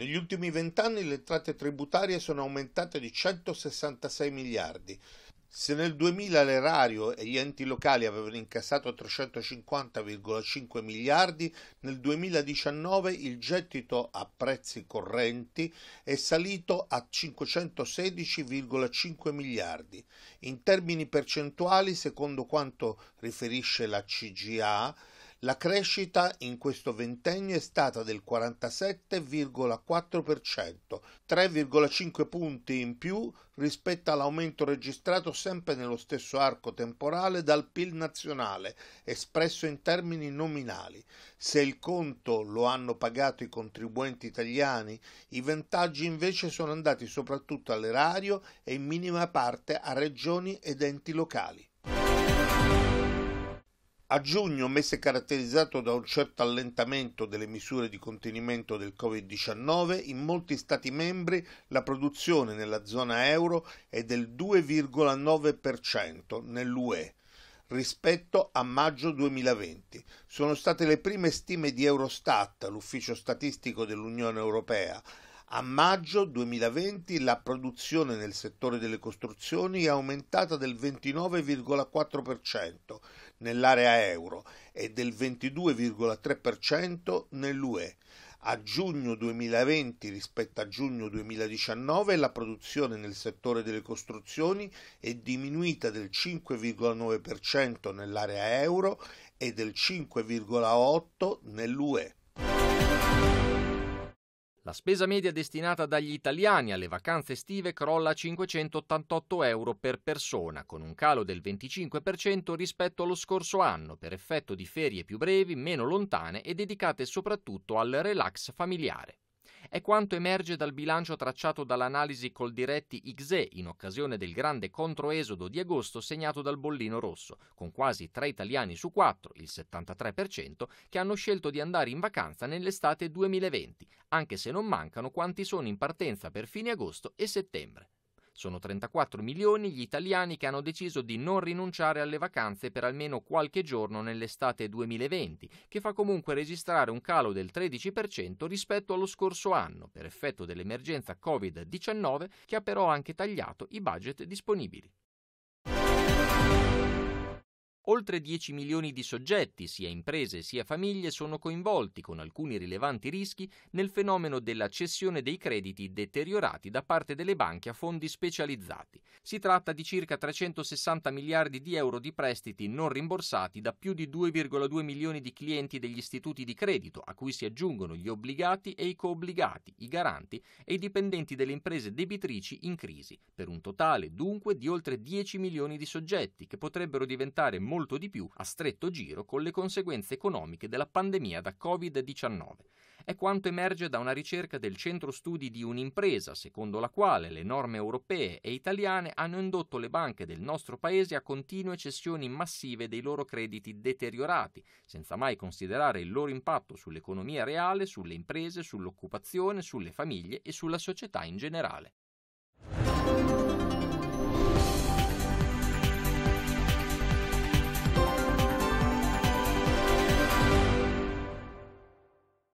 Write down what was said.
Negli ultimi vent'anni le entrate tributarie sono aumentate di 166 miliardi. Se nel 2000 l'erario e gli enti locali avevano incassato 350,5 miliardi, nel 2019 il gettito a prezzi correnti è salito a 516,5 miliardi. In termini percentuali, secondo quanto riferisce la CGA, la crescita in questo ventennio è stata del 47,4%, 3,5 punti in più rispetto all'aumento registrato sempre nello stesso arco temporale dal PIL nazionale, espresso in termini nominali. Se il conto lo hanno pagato i contribuenti italiani, i vantaggi invece sono andati soprattutto all'erario e in minima parte a regioni ed enti locali. A giugno, mese caratterizzato da un certo allentamento delle misure di contenimento del Covid-19, in molti Stati membri la produzione nella zona euro è del 2,9% nell'UE rispetto a maggio 2020. Sono state le prime stime di Eurostat, l'ufficio statistico dell'Unione Europea, a maggio 2020 la produzione nel settore delle costruzioni è aumentata del 29,4% nell'area euro e del 22,3% nell'UE. A giugno 2020 rispetto a giugno 2019 la produzione nel settore delle costruzioni è diminuita del 5,9% nell'area euro e del 5,8% nell'UE. La spesa media destinata dagli italiani alle vacanze estive crolla a 588 euro per persona, con un calo del 25% rispetto allo scorso anno, per effetto di ferie più brevi, meno lontane e dedicate soprattutto al relax familiare è quanto emerge dal bilancio tracciato dall'analisi col diretti XE in occasione del grande controesodo di agosto segnato dal bollino rosso, con quasi tre italiani su quattro, il 73%, che hanno scelto di andare in vacanza nell'estate 2020, anche se non mancano quanti sono in partenza per fine agosto e settembre. Sono 34 milioni gli italiani che hanno deciso di non rinunciare alle vacanze per almeno qualche giorno nell'estate 2020, che fa comunque registrare un calo del 13% rispetto allo scorso anno, per effetto dell'emergenza Covid-19 che ha però anche tagliato i budget disponibili. Oltre 10 milioni di soggetti, sia imprese sia famiglie, sono coinvolti con alcuni rilevanti rischi nel fenomeno della cessione dei crediti deteriorati da parte delle banche a fondi specializzati. Si tratta di circa 360 miliardi di euro di prestiti non rimborsati da più di 2,2 milioni di clienti degli istituti di credito, a cui si aggiungono gli obbligati e i coobbligati, i garanti e i dipendenti delle imprese debitrici in crisi, per un totale dunque di oltre 10 milioni di soggetti che potrebbero diventare molto molto di più a stretto giro con le conseguenze economiche della pandemia da Covid-19. È quanto emerge da una ricerca del centro studi di un'impresa, secondo la quale le norme europee e italiane hanno indotto le banche del nostro paese a continue cessioni massive dei loro crediti deteriorati, senza mai considerare il loro impatto sull'economia reale, sulle imprese, sull'occupazione, sulle famiglie e sulla società in generale.